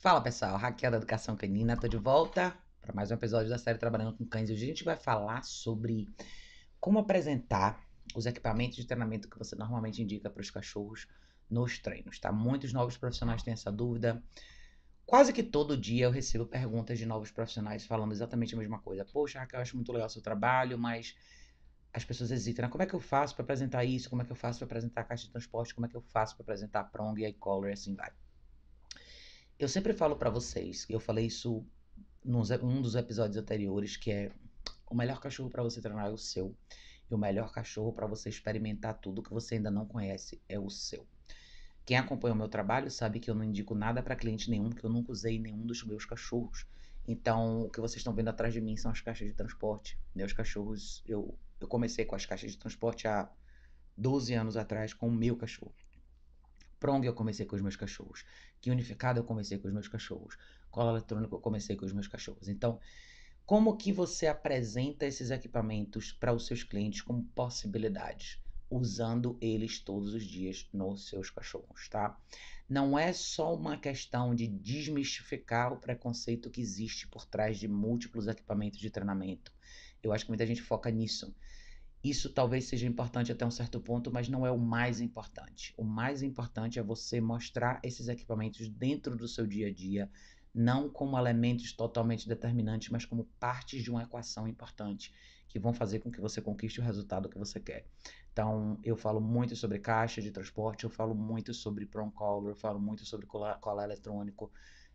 Fala pessoal, Raquel da Educação Canina, tô de volta para mais um episódio da série Trabalhando com Cães. Hoje a gente vai falar sobre como apresentar os equipamentos de treinamento que você normalmente indica para os cachorros nos treinos, tá? Muitos novos profissionais têm essa dúvida. Quase que todo dia eu recebo perguntas de novos profissionais falando exatamente a mesma coisa. Poxa, Raquel, eu acho muito legal o seu trabalho, mas as pessoas hesitam, né? Como é que eu faço para apresentar isso? Como é que eu faço para apresentar a caixa de transporte? Como é que eu faço para apresentar a prong e a collar e assim vai? Eu sempre falo para vocês, eu falei isso num dos episódios anteriores, que é o melhor cachorro para você treinar é o seu. E o melhor cachorro para você experimentar tudo que você ainda não conhece é o seu. Quem acompanha o meu trabalho sabe que eu não indico nada para cliente nenhum, que eu nunca usei nenhum dos meus cachorros. Então, o que vocês estão vendo atrás de mim são as caixas de transporte. Meus né? cachorros, eu, eu comecei com as caixas de transporte há 12 anos atrás com o meu cachorro. Prong eu comecei com os meus cachorros. Que unificado eu comecei com os meus cachorros. Cola eletrônica eu comecei com os meus cachorros. Então, como que você apresenta esses equipamentos para os seus clientes como possibilidades? Usando eles todos os dias nos seus cachorros, tá? Não é só uma questão de desmistificar o preconceito que existe por trás de múltiplos equipamentos de treinamento. Eu acho que muita gente foca nisso. Isso talvez seja importante até um certo ponto, mas não é o mais importante. O mais importante é você mostrar esses equipamentos dentro do seu dia a dia, não como elementos totalmente determinantes, mas como partes de uma equação importante que vão fazer com que você conquiste o resultado que você quer. Então, eu falo muito sobre caixa de transporte, eu falo muito sobre prom collar, eu falo muito sobre colar, eletrônico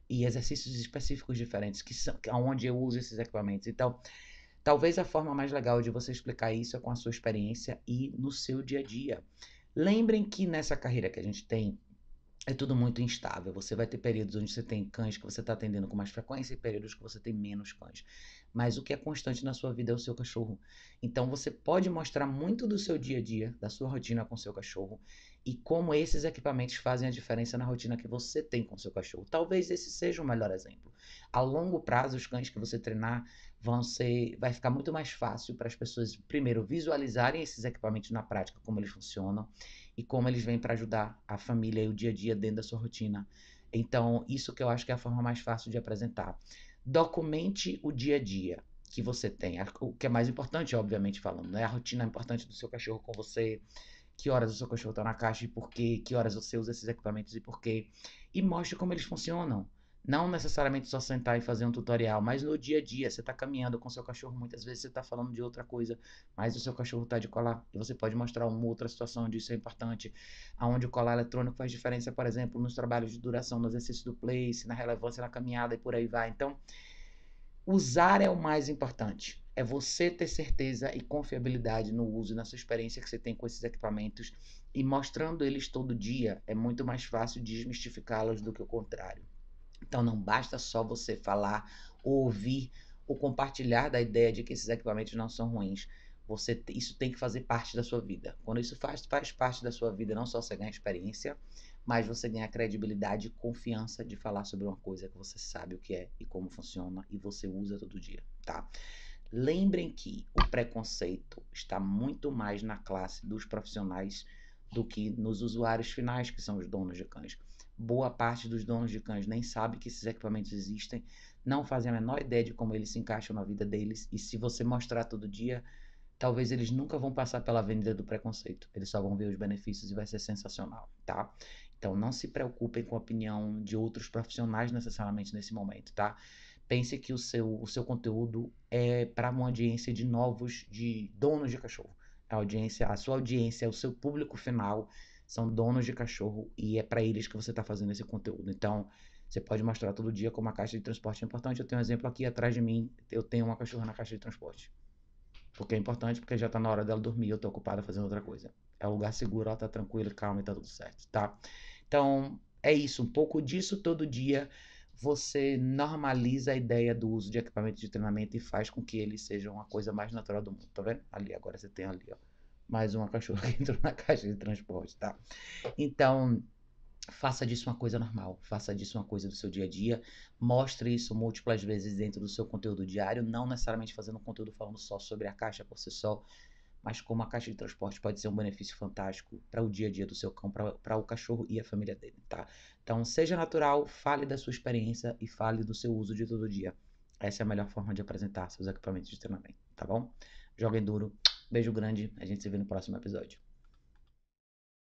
e exercícios específicos diferentes que são é onde eu uso esses equipamentos. Então, Talvez a forma mais legal de você explicar isso é com a sua experiência e no seu dia a dia. Lembrem que nessa carreira que a gente tem é tudo muito instável. Você vai ter períodos onde você tem cães que você está atendendo com mais frequência e períodos que você tem menos cães. Mas o que é constante na sua vida é o seu cachorro. Então você pode mostrar muito do seu dia a dia, da sua rotina com seu cachorro e como esses equipamentos fazem a diferença na rotina que você tem com seu cachorro. Talvez esse seja o melhor exemplo. A longo prazo, os cães que você treinar vão ser, vai ficar muito mais fácil para as pessoas primeiro visualizarem esses equipamentos na prática como eles funcionam e como eles vêm para ajudar a família e o dia a dia dentro da sua rotina. Então, isso que eu acho que é a forma mais fácil de apresentar. Documente o dia a dia que você tem. O que é mais importante, obviamente, falando, né? A rotina importante do seu cachorro com você, que horas o seu cachorro está na caixa e por quê, que horas você usa esses equipamentos e por quê. E mostre como eles funcionam. Não necessariamente só sentar e fazer um tutorial, mas no dia a dia, você está caminhando com seu cachorro, muitas vezes você está falando de outra coisa, mas o seu cachorro está de colar, e você pode mostrar uma outra situação onde isso é importante, aonde o colar eletrônico faz diferença, por exemplo, nos trabalhos de duração, no exercício do place, na relevância na caminhada e por aí vai. Então, usar é o mais importante. É você ter certeza e confiabilidade no uso, na sua experiência que você tem com esses equipamentos, e mostrando eles todo dia, é muito mais fácil desmistificá-los do que o contrário. Então não basta só você falar ou ouvir ou compartilhar da ideia de que esses equipamentos não são ruins. Você, isso tem que fazer parte da sua vida. Quando isso faz, faz parte da sua vida, não só você ganha experiência, mas você ganha credibilidade e confiança de falar sobre uma coisa que você sabe o que é e como funciona e você usa todo dia, tá? Lembrem que o preconceito está muito mais na classe dos profissionais do que nos usuários finais, que são os donos de cães. Boa parte dos donos de cães nem sabe que esses equipamentos existem, não fazem a menor ideia de como eles se encaixam na vida deles, e se você mostrar todo dia, talvez eles nunca vão passar pela avenida do preconceito. Eles só vão ver os benefícios e vai ser sensacional, tá? Então não se preocupem com a opinião de outros profissionais necessariamente nesse momento, tá? Pense que o seu, o seu conteúdo é para uma audiência de novos, de donos de cachorro. A audiência, a sua audiência é o seu público final são donos de cachorro e é para eles que você está fazendo esse conteúdo. Então, você pode mostrar todo dia como a caixa de transporte é importante. Eu tenho um exemplo aqui atrás de mim, eu tenho uma cachorra na caixa de transporte. Porque é importante, porque já está na hora dela dormir, eu estou ocupada fazendo outra coisa. É um lugar seguro, ela está tranquila, calma e tá tudo certo, tá? Então, é isso, um pouco disso todo dia você normaliza a ideia do uso de equipamento de treinamento e faz com que ele seja uma coisa mais natural do mundo, tá vendo? Ali, agora você tem ali, ó mais uma cachorra que entrou na caixa de transporte, tá? Então, faça disso uma coisa normal, faça disso uma coisa do seu dia a dia, mostre isso múltiplas vezes dentro do seu conteúdo diário, não necessariamente fazendo conteúdo falando só sobre a caixa por si só, mas como a caixa de transporte pode ser um benefício fantástico para o dia a dia do seu cão, para o cachorro e a família dele, tá? Então, seja natural, fale da sua experiência e fale do seu uso de todo dia. Essa é a melhor forma de apresentar seus equipamentos de treinamento, tá bom? Joguem duro. Beijo grande. A gente se vê no próximo episódio.